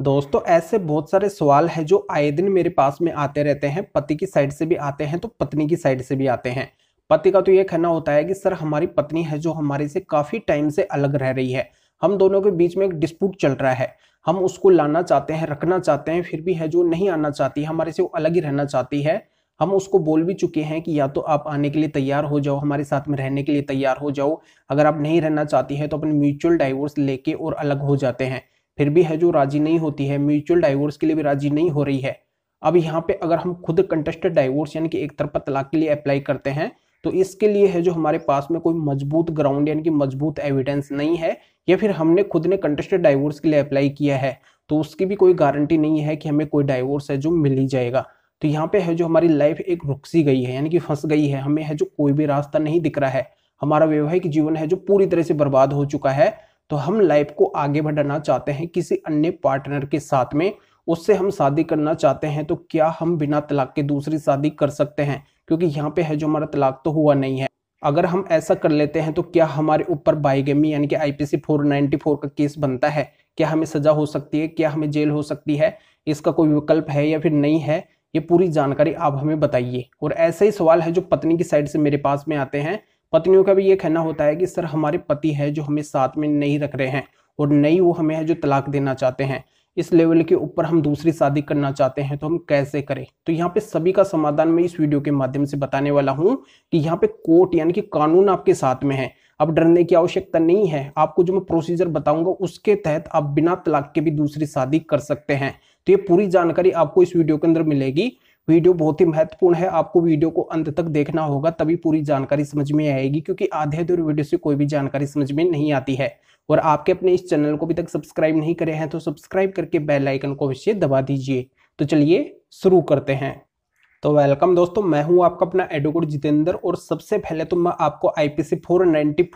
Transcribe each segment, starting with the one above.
दोस्तों ऐसे बहुत सारे सवाल है जो आए दिन मेरे पास में आते रहते हैं पति की साइड से भी आते हैं तो पत्नी की साइड से भी आते हैं पति का तो ये कहना होता है कि सर हमारी पत्नी है जो हमारे से काफ़ी टाइम से अलग रह रही है हम दोनों के बीच में एक डिस्प्यूट चल रहा है हम उसको लाना चाहते हैं रखना चाहते हैं फिर भी है जो नहीं आना चाहती हमारे से वो अलग ही रहना चाहती है हम उसको बोल भी चुके हैं कि या तो आप आने के लिए तैयार हो जाओ हमारे साथ में रहने के लिए तैयार हो जाओ अगर आप नहीं रहना चाहती हैं तो अपने म्यूचुअल डाइवोर्स लेके और अलग हो जाते हैं फिर भी है जो राजी नहीं होती है म्यूचुअल डाइवोर्स के लिए भी राजी नहीं हो रही है अब यहाँ पे अगर हम खुद कंटेस्टेड डाइवोर्स यानी कि एक तरफा तलाक के लिए अप्लाई करते हैं तो इसके लिए है जो हमारे पास में कोई मजबूत ग्राउंड यानी कि मजबूत एविडेंस नहीं है या फिर हमने खुद ने कंटेस्टेड डाइवोर्स के लिए अप्लाई किया है तो उसकी भी कोई गारंटी नहीं है कि हमें कोई डाइवोर्स है जो मिल ही जाएगा तो यहाँ पे है जो हमारी लाइफ एक रुक सी गई है यानी कि फंस गई है हमें है जो कोई भी रास्ता नहीं दिख रहा है हमारा वैवाहिक जीवन है जो पूरी तरह से बर्बाद हो चुका है तो हम लाइफ को आगे बढ़ाना चाहते हैं किसी अन्य पार्टनर के साथ में उससे हम शादी करना चाहते हैं तो क्या हम बिना तलाक के दूसरी शादी कर सकते हैं क्योंकि यहाँ पे है जो हमारा तलाक तो हुआ नहीं है अगर हम ऐसा कर लेते हैं तो क्या हमारे ऊपर बाइगेमी यानी कि आईपीसी 494 का केस बनता है क्या हमें सजा हो सकती है क्या हमें जेल हो सकती है इसका कोई विकल्प है या फिर नहीं है ये पूरी जानकारी आप हमें बताइए और ऐसे ही सवाल है जो पत्नी की साइड से मेरे पास में आते हैं पत्नियों का भी ये कहना होता है कि सर हमारे पति हैं जो हमें साथ में नहीं रख रहे हैं और नहीं वो हमें है जो तलाक देना चाहते हैं इस लेवल के ऊपर हम दूसरी शादी करना चाहते हैं तो हम कैसे करें तो यहाँ पे सभी का समाधान मैं इस वीडियो के माध्यम से बताने वाला हूँ कि यहाँ पे कोर्ट यानी कि कानून आपके साथ में है अब डरने की आवश्यकता नहीं है आपको जो मैं प्रोसीजर बताऊंगा उसके तहत आप बिना तलाक के भी दूसरी शादी कर सकते हैं तो ये पूरी जानकारी आपको इस वीडियो के अंदर मिलेगी वीडियो बहुत ही महत्वपूर्ण है आपको वीडियो को अंत तक देखना होगा तभी पूरी जानकारी समझ में आएगी क्योंकि आधे दूर वीडियो से कोई भी जानकारी समझ में नहीं आती है और आपके अपने इस चैनल को अभी तक सब्सक्राइब नहीं करे हैं तो सब्सक्राइब करके बेल आइकन को अवश्य दबा दीजिए तो चलिए शुरू करते हैं तो वेलकम दोस्तों मैं हूं आपका अपना एडवोकेट जितेंद्र और सबसे पहले तो मैं आपको आईपीसी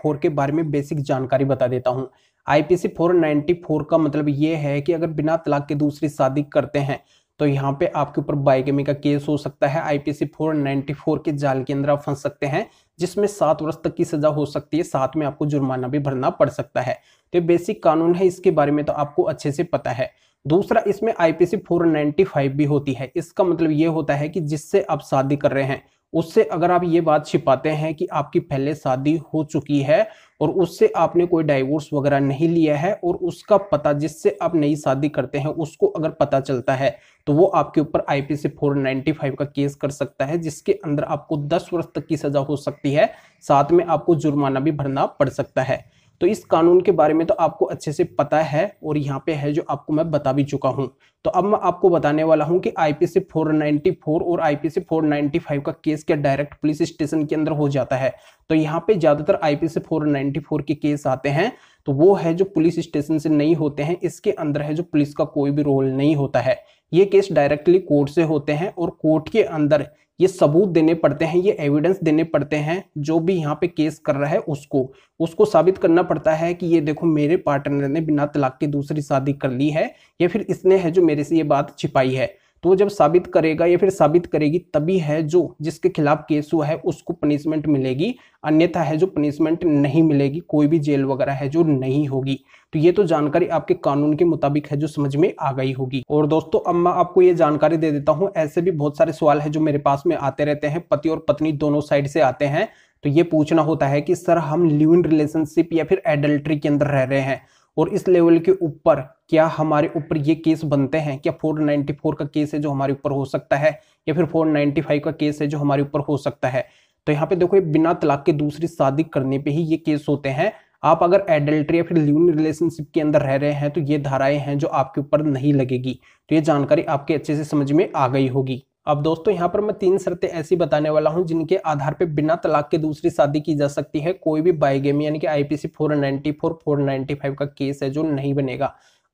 फोर के बारे में बेसिक जानकारी बता देता हूं आईपीसी फोर का मतलब ये है कि अगर बिना तलाक के दूसरी शादी करते हैं तो यहाँ पे आपके ऊपर बाइकेमी का केस हो सकता है आईपीसी 494 के जाल के अंदर आप फंस सकते हैं जिसमें सात वर्ष तक की सजा हो सकती है साथ में आपको जुर्माना भी भरना पड़ सकता है तो बेसिक कानून है इसके बारे में तो आपको अच्छे से पता है दूसरा इसमें आईपीसी 495 भी होती है इसका मतलब ये होता है कि जिससे आप शादी कर रहे हैं उससे अगर आप ये बात छिपाते हैं कि आपकी पहले शादी हो चुकी है और उससे आपने कोई डाइवोर्स वगैरह नहीं लिया है और उसका पता जिससे आप नई शादी करते हैं उसको अगर पता चलता है तो वो आपके ऊपर आईपीसी 495 का केस कर सकता है जिसके अंदर आपको 10 वर्ष तक की सजा हो सकती है साथ में आपको जुर्माना भी भरना पड़ सकता है तो इस कानून के बारे में तो आपको अच्छे से पता है और यहाँ पे है जो आपको मैं बता भी चुका हूँ तो अब मैं आपको बताने वाला हूँ कि आईपीसी 494 और आईपीसी 495 का केस क्या डायरेक्ट पुलिस स्टेशन के अंदर हो जाता है तो यहाँ पे ज़्यादातर आईपीसी 494 के केस आते हैं तो वो है जो पुलिस स्टेशन से नहीं होते हैं इसके अंदर है जो पुलिस का कोई भी रोल नहीं होता है ये केस डायरेक्टली कोर्ट से होते हैं और कोर्ट के अंदर ये सबूत देने पड़ते हैं ये एविडेंस देने पड़ते हैं जो भी यहाँ पे केस कर रहा है उसको उसको साबित करना पड़ता है कि ये देखो मेरे पार्टनर ने बिना तलाक के दूसरी शादी कर ली है या फिर इसने है जो मेरे से ये बात छिपाई है तो जब साबित करेगा या फिर साबित करेगी तभी है जो जिसके खिलाफ केस हुआ है उसको पनिशमेंट मिलेगी अन्यथा है जो पनिशमेंट नहीं मिलेगी कोई भी जेल वगैरह है जो नहीं होगी तो ये तो जानकारी आपके कानून के मुताबिक है जो समझ में आ गई होगी और दोस्तों अब मैं आपको ये जानकारी दे देता हूँ ऐसे भी बहुत सारे सवाल है जो मेरे पास में आते रहते हैं पति और पत्नी दोनों साइड से आते हैं तो ये पूछना होता है कि सर हम लिव इन रिलेशनशिप या फिर एडल्ट्री के अंदर रह रहे हैं और इस लेवल के ऊपर क्या हमारे ऊपर ये केस बनते हैं क्या 494 का केस है जो हमारे ऊपर हो सकता है या फिर 495 का केस है जो हमारे ऊपर हो सकता है तो यहाँ पे देखो ये बिना तलाक के दूसरी शादी करने पे ही ये केस होते हैं आप अगर एडल्ट्री या फिर लिविंग रिलेशनशिप के अंदर रह रहे हैं तो ये धाराएं हैं जो आपके ऊपर नहीं लगेगी तो ये जानकारी आपके अच्छे से समझ में आ गई होगी अब दोस्तों यहाँ पर मैं तीन शर्तें ऐसी बताने वाला हूँ जिनके आधार पर बिना तलाक के दूसरी शादी की जा सकती है कोई भी बाइगेमी यानी कि आईपीसी 494 495 का केस है जो नहीं बनेगा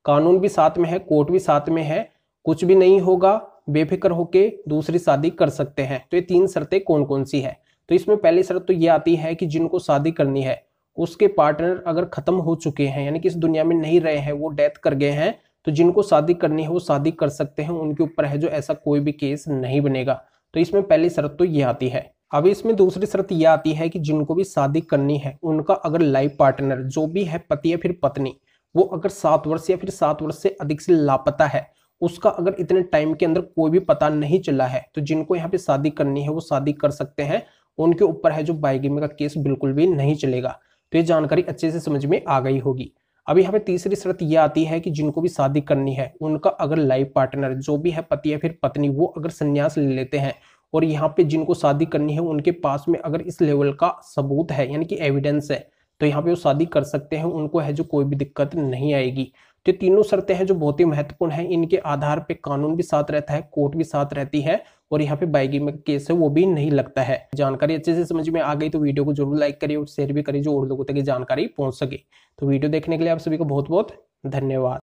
कानून भी साथ में है कोर्ट भी साथ में है कुछ भी नहीं होगा बेफिक्र होके दूसरी शादी कर सकते हैं तो ये तीन शर्तें कौन कौन सी है तो इसमें पहली शर्त तो ये आती है कि जिनको शादी करनी है उसके पार्टनर अगर खत्म हो चुके हैं यानी कि इस दुनिया में नहीं रहे हैं वो डेथ कर गए हैं तो जिनको शादी करनी है वो शादी कर सकते हैं उनके ऊपर है जो ऐसा कोई भी केस नहीं बनेगा तो इसमें पहली शर्त तो ये आती है अब इसमें दूसरी शर्त यह आती है कि जिनको भी शादी करनी है उनका अगर लाइफ पार्टनर जो भी है पति या फिर पत्नी वो अगर सात वर्ष या फिर सात वर्ष से अधिक से लापता है उसका अगर इतने टाइम के अंदर कोई भी पता नहीं चला है तो जिनको यहाँ पे शादी करनी है वो शादी कर सकते हैं उनके ऊपर है जो बाइगेमी का केस बिल्कुल भी नहीं चलेगा तो ये जानकारी अच्छे से समझ में आ गई होगी अब यहाँ पे तीसरी शर्त यह आती है कि जिनको भी शादी करनी है उनका अगर लाइफ पार्टनर जो भी है पति या फिर पत्नी वो अगर संन्यास ले लेते हैं और यहाँ पे जिनको शादी करनी है उनके पास में अगर इस लेवल का सबूत है यानी कि एविडेंस है तो यहाँ पे वो शादी कर सकते हैं उनको है जो कोई भी दिक्कत नहीं आएगी तो तीनों शर्तें हैं जो बहुत ही महत्वपूर्ण है इनके आधार पे कानून भी साथ रहता है कोर्ट भी साथ रहती है और यहाँ पे बाइगी में केस है वो भी नहीं लगता है जानकारी अच्छे से समझ में आ गई तो वीडियो को जरूर लाइक करिए और शेयर भी करिए जो और लोगों तक ये जानकारी पहुंच सके तो वीडियो देखने के लिए आप सभी को बहुत बहुत धन्यवाद